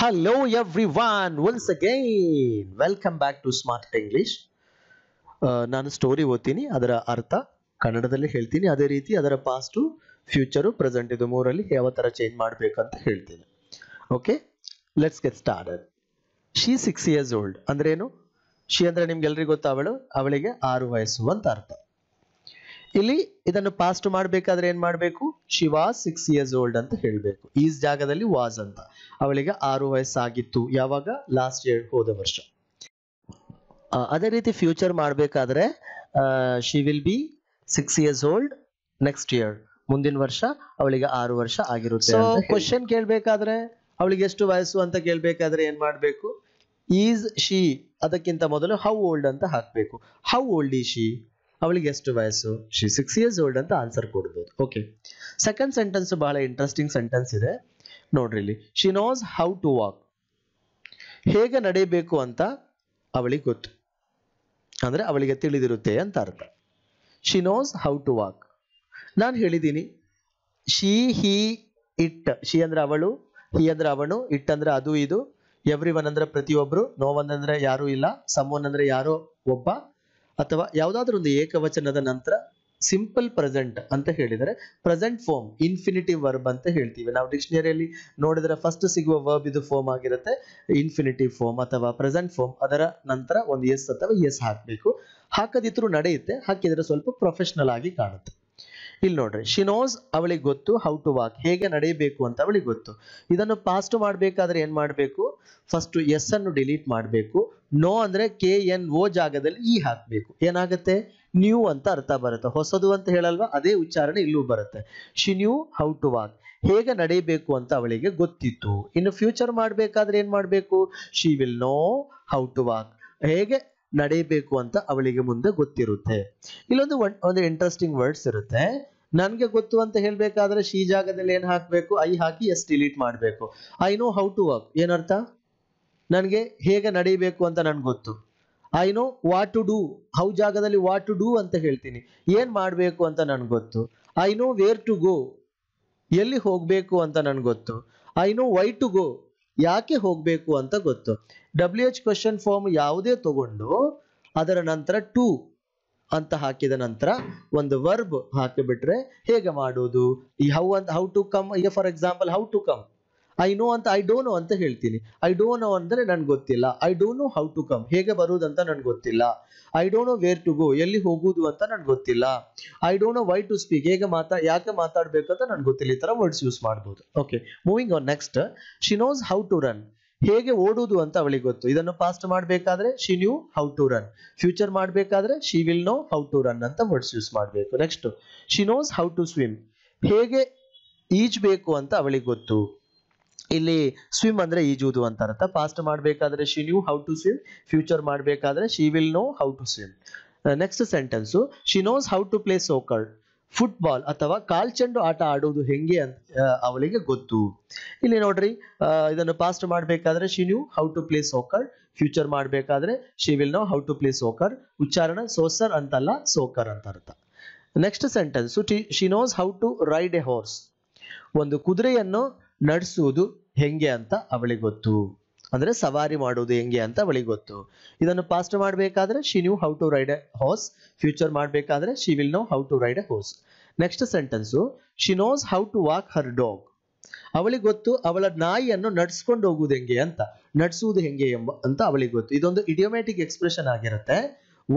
Hello everyone, once again, welcome back to smart English ನಾನು ಸ್ಟೋರಿ ಓದ್ತೀನಿ ಅದರ ಅರ್ಥ ಕನ್ನಡದಲ್ಲಿ ಹೇಳ್ತೀನಿ ಅದೇ ರೀತಿ ಅದರ ಪಾಸ್ಟು ಫ್ಯೂಚರು ಪ್ರೆಸೆಂಟ್ ಇದು ಮೂರಲ್ಲಿ ಯಾವ ಥರ ಚೇಂಜ್ ಅಂತ ಹೇಳ್ತೀನಿ okay let's get started she six years old ಏನು ಶಿ ಅಂದರೆ ನಿಮ್ಗೆಲ್ರಿಗೂ ಗೊತ್ತಾ ಅವಳು ಅವಳಿಗೆ ಆರು ವಯಸ್ಸು ಅಂತ ಅರ್ಥ ಇಲ್ಲಿ ಇದನ್ನು ಪಾಸ್ಟ್ ಮಾಡಬೇಕಾದ್ರೆ ಏನ್ ಮಾಡಬೇಕು ಶಿವಾ ಸಿಕ್ಸ್ ಇಯರ್ಸ್ ಓಲ್ಡ್ ಅಂತ ಹೇಳಬೇಕು ಈ ಜಾಗದಲ್ಲಿ ವಾಸ್ ಅಂತ ಅವಳಿಗೆ ಆರು ವಯಸ್ಸಾಗಿತ್ತು ಯಾವಾಗ ಲಾಸ್ಟ್ ಇಯರ್ ಹೋದ ವರ್ಷ ಅದೇ ರೀತಿ ಫ್ಯೂಚರ್ ಮಾಡಬೇಕಾದ್ರೆ she will be six years old next year ಮುಂದಿನ ವರ್ಷ ಅವಳಿಗೆ ಆರು ವರ್ಷ ಆಗಿರುತ್ತೆ ಕ್ವಶನ್ ಕೇಳಬೇಕಾದ್ರೆ ಅವಳಿಗೆ ಎಷ್ಟು ವಯಸ್ಸು ಅಂತ ಕೇಳಬೇಕಾದ್ರೆ ಏನ್ ಮಾಡಬೇಕು ಈಸ್ ಶಿ ಅದಕ್ಕಿಂತ ಮೊದಲು ಹೌ ಓಲ್ಡ್ ಅಂತ ಹಾಕ್ಬೇಕು ಹೌ ಓಲ್ಡ್ ಈ ಶಿ ಅವಳಿಗೆ ಎಷ್ಟು ವಯಸ್ಸು ಶಿ ಸಿಕ್ಸ್ ಇಯರ್ಸ್ ಓಲ್ಡ್ ಅಂತ ಆನ್ಸರ್ ಕೊಡ್ಬೋದು ಓಕೆ ಸೆಕೆಂಡ್ ಸೆಂಟೆನ್ಸ್ ಬಹಳ ಇಂಟ್ರೆಸ್ಟಿಂಗ್ ಸೆಂಟೆನ್ಸ್ ಇದೆ ನೋಡ್ರಿ ಇಲ್ಲಿ she knows how to walk ಹೇಗೆ ನಡೆಯಬೇಕು ಅಂತ ಅವಳಿಗೆ ಗೊತ್ತು ಅಂದ್ರೆ ಅವಳಿಗೆ ತಿಳಿದಿರುತ್ತೆ ಅಂತ ಅರ್ಥ she knows how to walk ನಾನು ಹೇಳಿದ್ದೀನಿ ಶಿ ಹಿ ಇಟ್ ಶಿ ಅಂದ್ರೆ ಅವಳು ಹಿ ಅಂದ್ರೆ ಅವನು ಇಟ್ ಅಂದ್ರೆ ಅದು ಇದು ಎವ್ರಿ ಒನ್ ಅಂದ್ರೆ ಪ್ರತಿಯೊಬ್ರು ನೋವನ್ ಅಂದ್ರೆ ಯಾರು ಇಲ್ಲ ಸಮ್ ಒನ್ ಅಂದ್ರೆ ಯಾರೋ ಒಬ್ಬ ಅಥವಾ ಯಾವುದಾದ್ರೂ ಒಂದು ಏಕವಚನದ ನಂತರ ಸಿಂಪಲ್ ಪ್ರೆಸೆಂಟ್ ಅಂತ ಹೇಳಿದರೆ ಪ್ರೆಸೆಂಟ್ ಫಾರ್ಮ್ ಇನ್ಫಿನಿಟಿವ್ ವರ್ಬ್ ಅಂತ ಹೇಳ್ತೀವಿ ನಾವು ಡಿಕ್ಷನರಿಯಲ್ಲಿ ನೋಡಿದ್ರೆ ಫಸ್ಟ್ ಸಿಗುವ ವರ್ಬ್ ಇದು ಫಾರ್ಮ್ ಆಗಿರುತ್ತೆ ಇನ್ಫಿನಿಟಿವ್ ಫಾರ್ಮ್ ಅಥವಾ ಪ್ರೆಸೆಂಟ್ ಫಾರ್ಮ್ ಅದರ ನಂತರ ಒಂದು ಎಸ್ ಅಥವಾ ಎಸ್ ಹಾಕಬೇಕು ಹಾಕದಿದ್ರು ನಡೆಯುತ್ತೆ ಹಾಕಿದರೆ ಸ್ವಲ್ಪ ಪ್ರೊಫೆಷನಲ್ ಆಗಿ ಕಾಣುತ್ತೆ ಇಲ್ಲಿ ನೋಡ್ರಿ ಶಿನೋಸ್ ಅವಳಿಗೆ ಗೊತ್ತು ಹೌ ಟು ವಾಕ್ ಹೇಗೆ ನಡೆಯಬೇಕು ಅಂತ ಅವಳಿಗೆ ಗೊತ್ತು ಇದನ್ನು ಪಾಸ್ಟ್ ಮಾಡಬೇಕಾದ್ರೆ ಏನು ಮಾಡಬೇಕು ಫಸ್ಟ್ ಎಸ್ ಅನ್ನು ಡಿಲೀಟ್ ಮಾಡಬೇಕು ನೋ ಅಂದ್ರೆ ಕೆ ಎನ್ ಓ ಜಾಗದಲ್ಲಿ ಇ e ಹಾಕಬೇಕು ಏನಾಗುತ್ತೆ ನ್ಯೂ ಅಂತ ಅರ್ಥ ಬರುತ್ತೆ ಹೊಸದು ಅಂತ ಹೇಳಲ್ವಾ ಅದೇ ಉಚ್ಚಾರಣೆ ಇಲ್ಲೂ ಬರುತ್ತೆ she knew how to walk ಹೇಗೆ ನಡೆಯಬೇಕು ಅಂತ ಅವಳಿಗೆ ಗೊತ್ತಿತ್ತು ಇನ್ನು ಫ್ಯೂಚರ್ ಮಾಡಬೇಕಾದ್ರೆ ಏನು ಮಾಡಬೇಕು she will know how to walk ಹೇಗೆ ನಡೆಯಬೇಕು ಅಂತ ಅವಳಿಗೆ ಮುಂದೆ ಗೊತ್ತಿರುತ್ತೆ ಇಲ್ಲೊಂದು ಒಂದು ಇಂಟ್ರೆಸ್ಟಿಂಗ್ ವರ್ಡ್ಸ್ ಇರುತ್ತೆ ನನಗೆ ಗೊತ್ತು ಅಂತ ಹೇಳ್ಬೇಕಾದ್ರೆ ಶಿ ಜಾಗದಲ್ಲಿ ಏನ್ ಹಾಕ್ಬೇಕು ಐ ಹಾಕಿ ಎಸ್ ಡಿಲೀಟ್ ಮಾಡಬೇಕು I know how to work ಏನರ್ಥ ನನಗೆ ಹೇಗೆ ನಡೀಬೇಕು ಅಂತ ನನ್ಗೆ ಗೊತ್ತು I know what to do how ಜಾಗದಲ್ಲಿ ವಾಟ್ ಟು ಡೂ ಅಂತ ಹೇಳ್ತೀನಿ ಏನ್ ಮಾಡಬೇಕು ಅಂತ ನನ್ಗೆ ಗೊತ್ತು I know where to go ಎಲ್ಲಿ ಹೋಗಬೇಕು ಅಂತ ನನ್ಗೆ ಗೊತ್ತು I know why to go ಯಾಕೆ ಹೋಗಬೇಕು ಅಂತ ಗೊತ್ತು ಡಬ್ಲ್ಯೂ ಎಚ್ ಕ್ವಶನ್ ಫಾರ್ಮ್ ಯಾವುದೇ ತಗೊಂಡು ಅದರ ನಂತರ ಟು ಅಂತ ಹಾಕಿದ ನಂತರ ಒಂದು ವರ್ಬ್ ಹಾಕಿಬಿಟ್ರೆ ಹೇಗೆ ಮಾಡೋದು ಈ ಹೌ ಅಂತ ಹೌ ಟು ಕಮ್ ಈಗ for example how to come I know ಅಂತ ಐ ಡೋಂಟ್ ನೋ ಅಂತ ಹೇಳ್ತೀನಿ ಐ ಡೋಂಟ್ ನೋ ಅಂದ್ರೆ ನನ್ಗೆ ಗೊತ್ತಿಲ್ಲ I don't know how to come ಹೇಗೆ ಅಂತ ನನ್ಗೆ ಗೊತ್ತಿಲ್ಲ I don't know where to go ಎಲ್ಲಿ ಹೋಗುವುದು ಅಂತ ನನ್ಗೆ ಗೊತ್ತಿಲ್ಲ I don't know why to speak ಹೇಗೆ ಮಾತಾ ಯಾಕೆ ಮಾತಾಡ್ಬೇಕು ಅಂತ ನನ್ಗೆ ಗೊತ್ತಿಲ್ಲ ಈ ತರ ವರ್ಡ್ಸ್ ಯೂಸ್ ಮಾಡ್ಬೋದು okay moving on next she knows how to run ಹೇಗೆ ಓಡುವುದು ಅಂತ ಅವಳಿಗೆ ಗೊತ್ತು ಇದನ್ನು ಪಾಸ್ಟ್ ಮಾಡಬೇಕಾದ್ರೆ she knew how to run future ಮಾಡಬೇಕಾದ್ರೆ she will know how to run ಅಂತ ವರ್ಡ್ಸ್ ಯೂಸ್ ಮಾಡಬೇಕು next she knows how to swim ಹೇಗೆ ಈಜ್ಬೇಕು ಅಂತ ಅವಳಿಗೆ ಗೊತ್ತು ಇಲ್ಲಿ ಸ್ವಿಮ್ ಅಂದ್ರೆ ಈಜುವುದು ಅಂತ ಅರ್ಥ ಪಾಸ್ಟ್ ಮಾಡಬೇಕಾದ್ರೆ she knew how to swim future ಮಾಡಬೇಕಾದ್ರೆ she will know how to swim next sentence she knows how to play soccer football ಅಥವಾ ಕಾಲ್ಚೆಂಡು ಆಟ ಆಡುವುದು ಹೆಂಗೆ ಅಂತ ಅವಳಿಗೆ ಗೊತ್ತು ಇಲ್ಲಿ ನೋಡ್ರಿ ಇದನ್ನು ಪಾಸ್ಟ್ ಮಾಡಬೇಕಾದ್ರೆ she knew how to play soccer future ಮಾಡಬೇಕಾದ್ರೆ she will know how to play soccer ಉಚ್ಚಾರಣ ಸೋಸರ್ ಅಂತಲ್ಲ ಸೋಕರ್ ಅಂತ ಅರ್ಥ next sentence she knows how to ride a horse ಒಂದು ಕುದುರೆಯನ್ನು ನಡೆಸುವುದು ಹೆಂಗೆ ಅಂತ ಅವಳಿಗೆ ಗೊತ್ತು ಅಂದ್ರೆ ಸವಾರಿ ಮಾಡೋದು ಹೆಂಗೆ ಅಂತ ಅವಳಿಗೆ ಗೊತ್ತು ಇದನ್ನು ಪಾಸ್ಟ್ ಮಾಡಬೇಕಾದ್ರೆ she knew how to ride a future ಮಾಡಬೇಕಾದ್ರೆ she will know how to ride a horse next sentence she knows how to walk her dog ಅವಳಿಗೆ ಗೊತ್ತು ಅವಳ ನಾಯಿಯನ್ನು ನಡ್ಸ್ಕೊಂಡು ಹೋಗುವುದು ಹೆಂಗೆ ಅಂತ ನಡ್ಸುವುದು ಹೆಂಗೆ ಎಂಬ ಅಂತ ಅವಳಿಗೆ ಗೊತ್ತು ಇದೊಂದು ಇಡಿಯೋಮ್ಯಾಟಿಕ್ ಎಕ್ಸ್ಪ್ರೆಷನ್ ಆಗಿರುತ್ತೆ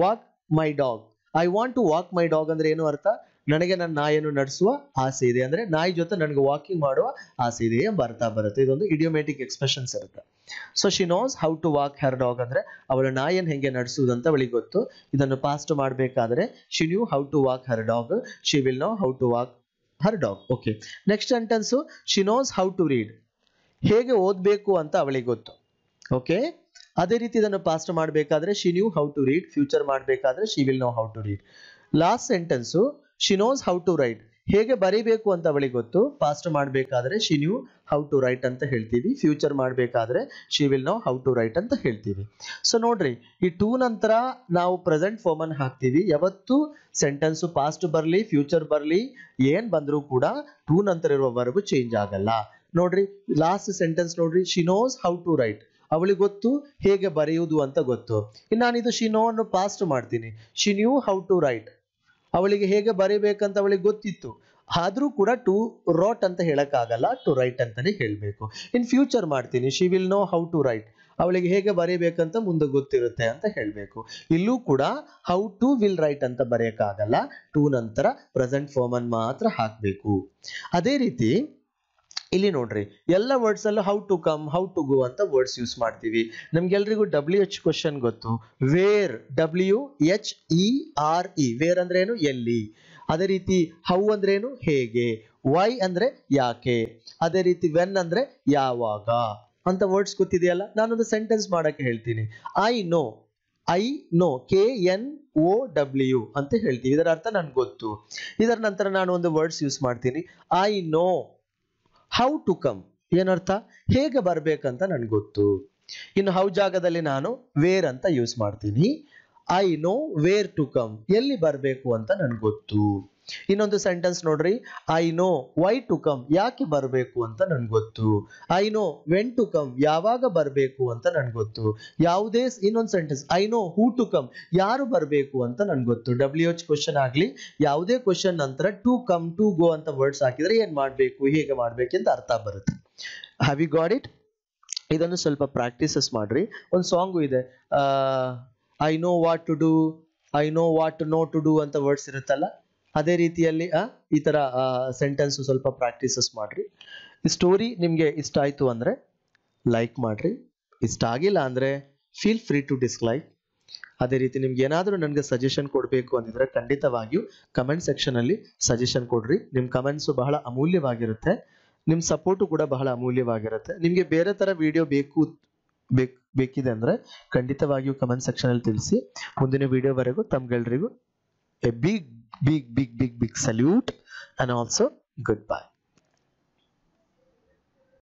walk my dog I want to walk my dog ಅಂದ್ರೆ ಏನು ಅರ್ಥ ನನಗೆ ನನ್ನ ನಾಯಿಯನ್ನು ನಡೆಸುವ ಆಸೆ ಇದೆ ಅಂದ್ರೆ ನಾಯಿ ಜೊತೆ ನನಗೆ ವಾಕಿಂಗ್ ಮಾಡುವ ಆಸೆ ಇದೆ ಎಂಬ ಅರ್ಥ ಬರುತ್ತೆ ಇದೊಂದು ಇಡಿಯೋಮೆಟಿಕ್ ಎಕ್ಸ್ಪ್ರೆಷನ್ಸ್ ಇರುತ್ತೆ so she knows how to walk her dog ಅಂದ್ರೆ ಅವಳ ನಾಯಿಯನ್ನು ಹೆಂಗೆ ನಡೆಸುವುದಂತ ಅವಳಿಗೆ ಗೊತ್ತು ಇದನ್ನು ಪಾಸ್ಟ್ ಮಾಡಬೇಕಾದ್ರೆ she knew how to walk her dog she will know how to walk her dog okay next sentence she knows how to read ಹೇಗೆ ಓದಬೇಕು ಅಂತ ಅವಳಿಗೆ ಗೊತ್ತು ಓಕೆ ಅದೇ ರೀತಿ ಇದನ್ನು ಪಾಸ್ಟ್ ಮಾಡಬೇಕಾದ್ರೆ she knew how to read future ಮಾಡಬೇಕಾದ್ರೆ she will know how to read last sentence she knows how to write ಹೇಗೆ ಬರೀಬೇಕು ಅಂತ ಅವಳಿಗೆ ಗೊತ್ತು ಪಾಸ್ಟ್ ಮಾಡಬೇಕಾದ್ರೆ she knew how to write ಅಂತ ಹೇಳ್ತೀವಿ ಫ್ಯೂಚರ್ ಮಾಡಬೇಕಾದ್ರೆ she will know how to write ಅಂತ ಹೇಳ್ತೀವಿ ಸೊ ನೋಡ್ರಿ ಈ ಟೂ ನಂತರ ನಾವು ಪ್ರೆಸೆಂಟ್ ಫೋಮನ್ ಹಾಕ್ತೀವಿ ಯಾವತ್ತು ಸೆಂಟೆನ್ಸ್ ಪಾಸ್ಟ್ ಬರಲಿ ಫ್ಯೂಚರ್ ಬರಲಿ ಏನ್ ಬಂದರೂ ಕೂಡ ಟೂ ನಂತರ ಇರುವ ಚೇಂಜ್ ಆಗಲ್ಲ ನೋಡ್ರಿ ಲಾಸ್ಟ್ ಸೆಂಟೆನ್ಸ್ ನೋಡ್ರಿ she knows how to write ಅವಳಿಗೆ ಗೊತ್ತು ಹೇಗೆ ಬರೆಯುವುದು ಅಂತ ಗೊತ್ತು ಇನ್ನು ನಾನಿದು ಶಿ ನೋ ಅನ್ನು ಪಾಸ್ಟ್ ಮಾಡ್ತೀನಿ she knew how to write ಅವಳಿಗೆ ಹೇಗೆ ಬರೀಬೇಕಂತ ಅವಳಿಗೆ ಗೊತ್ತಿತ್ತು ಆದರೂ ಕೂಡ ಟು ರೋಟ್ ಅಂತ ಹೇಳೋಕ್ಕಾಗಲ್ಲ ಟು ರೈಟ್ ಅಂತಲೇ ಹೇಳಬೇಕು ಇನ್ ಫ್ಯೂಚರ್ ಮಾಡ್ತೀನಿ she will know how to write ಅವಳಿಗೆ ಹೇಗೆ ಬರೀಬೇಕಂತ ಮುಂದೆ ಗೊತ್ತಿರುತ್ತೆ ಅಂತ ಹೇಳಬೇಕು ಇಲ್ಲೂ ಕೂಡ ಹೌ ಟು ವಿಲ್ ರೈಟ್ ಅಂತ ಬರೆಯೋಕ್ಕಾಗಲ್ಲ ಟು ನಂತರ ಪ್ರೆಸೆಂಟ್ ಅನ್ನು ಮಾತ್ರ ಹಾಕಬೇಕು ಅದೇ ರೀತಿ ಇಲ್ಲಿ ನೋಡ್ರಿ ಎಲ್ಲ ವರ್ಡ್ಸ್ ಅಲ್ಲೂ how to come how to go ಅಂತ ವರ್ಡ್ಸ್ ಯೂಸ್ ಮಾಡ್ತೀವಿ ನಮ್ಗೆಲ್ರಿಗೂ ಡಬ್ಲ್ಯೂ ಎಚ್ ಕ್ವಶನ್ ಗೊತ್ತು where W H E R E where ಅಂದ್ರೆ ಏನು ಎಲ್ಲಿ ಅದೇ ರೀತಿ ಹೌ ಅಂದ್ರೆ ಏನು ಹೇಗೆ ವೈ ಅಂದ್ರೆ ಯಾಕೆ ಅದೇ ರೀತಿ ವೆನ್ ಅಂದ್ರೆ ಯಾವಾಗ ಅಂತ ವರ್ಡ್ಸ್ ಗೊತ್ತಿದೆಯಲ್ಲ ನಾನೊಂದು ಸೆಂಟೆನ್ಸ್ ಮಾಡಕ್ಕೆ ಹೇಳ್ತೀನಿ I know I know K N O W ಅಂತ ಹೇಳ್ತೀವಿ ಇದರ ಅರ್ಥ ನನ್ಗೆ ಗೊತ್ತು ಇದರ ನಂತರ ನಾನು ಒಂದು ವರ್ಡ್ಸ್ ಯೂಸ್ ಮಾಡ್ತೀನಿ I know how to come ಏನರ್ಥ ಹೇಗೆ ಬರಬೇಕಂತ ನನಗೆ ಗೊತ್ತು ಇನ್ನು ಹೌ ಜಾಗದಲ್ಲಿ ನಾನು ವೇರ್ ಅಂತ ಯೂಸ್ ಮಾಡ್ತೀನಿ I know where to come ಎಲ್ಲಿ ಬರಬೇಕು ಅಂತ ನನಗೆ ಗೊತ್ತು ಇನ್ನೊಂದು ಸೆಂಟೆನ್ಸ್ ನೋಡ್ರಿ I know why to come ಯಾಕೆ ಬರಬೇಕು ಅಂತ ನನ್ಗೆ ಗೊತ್ತು I know when to come ಯಾವಾಗ ಬರಬೇಕು ಅಂತ ನನ್ಗೆ ಗೊತ್ತು ಯಾವುದೇ ಇನ್ನೊಂದು sentence I know who to come ಯಾರು ಬರಬೇಕು ಅಂತ ನನ್ಗೆ ಗೊತ್ತು ಡಬ್ಲ್ಯೂ ಎಚ್ ಕ್ವಶನ್ ಆಗಲಿ ಯಾವುದೇ ಕ್ವಶನ್ ನಂತರ ಟು ಕಮ್ ಟು ಗೋ ಅಂತ ವರ್ಡ್ಸ್ ಹಾಕಿದ್ರೆ ಏನ್ ಮಾಡಬೇಕು ಹೇಗೆ ಅಂತ ಅರ್ಥ ಬರುತ್ತೆ ಹ್ಯಾವ್ ಯು ಗಾಡ್ ಇಟ್ ಇದನ್ನು ಸ್ವಲ್ಪ ಪ್ರಾಕ್ಟೀಸಸ್ ಮಾಡ್ರಿ ಒಂದು ಸಾಂಗು ಇದೆ I know what to do I know what no to do ಅಂತ ವರ್ಡ್ಸ್ ಇರುತ್ತಲ್ಲ ಅದೇ ರೀತಿಯಲ್ಲಿ ಈ ಥರ ಸೆಂಟೆನ್ಸ್ ಸ್ವಲ್ಪ ಪ್ರಾಕ್ಟೀಸಸ್ ಮಾಡ್ರಿ ಈ ಸ್ಟೋರಿ ನಿಮಗೆ ಇಷ್ಟ ಆಯಿತು ಅಂದರೆ ಲೈಕ್ ಮಾಡಿರಿ ಇಷ್ಟ ಆಗಿಲ್ಲ ಅಂದರೆ ಫೀಲ್ ಫ್ರೀ ಟು ಡಿಸ್ಲೈಕ್ ಅದೇ ರೀತಿ ನಿಮ್ಗೆ ಏನಾದರೂ ನನಗೆ ಸಜೆಷನ್ ಕೊಡಬೇಕು ಅಂದಿದ್ರೆ ಖಂಡಿತವಾಗಿಯೂ ಕಮೆಂಟ್ ಸೆಕ್ಷನಲ್ಲಿ ಸಜೆಷನ್ ಕೊಡ್ರಿ ನಿಮ್ಮ ಕಮೆಂಟ್ಸು ಬಹಳ ಅಮೂಲ್ಯವಾಗಿರುತ್ತೆ ನಿಮ್ಮ ಸಪೋರ್ಟು ಕೂಡ ಬಹಳ ಅಮೂಲ್ಯವಾಗಿರುತ್ತೆ ನಿಮಗೆ ಬೇರೆ ಥರ ವಿಡಿಯೋ ಬೇಕು ಬೇಕಿದೆ ಅಂದರೆ ಖಂಡಿತವಾಗಿಯೂ ಕಮೆಂಟ್ ಸೆಕ್ಷನಲ್ಲಿ ತಿಳಿಸಿ ಮುಂದಿನ ವಿಡಿಯೋವರೆಗೂ ತಮ್ಗೆಲ್ರಿಗೂ a big big big big big salute and also goodbye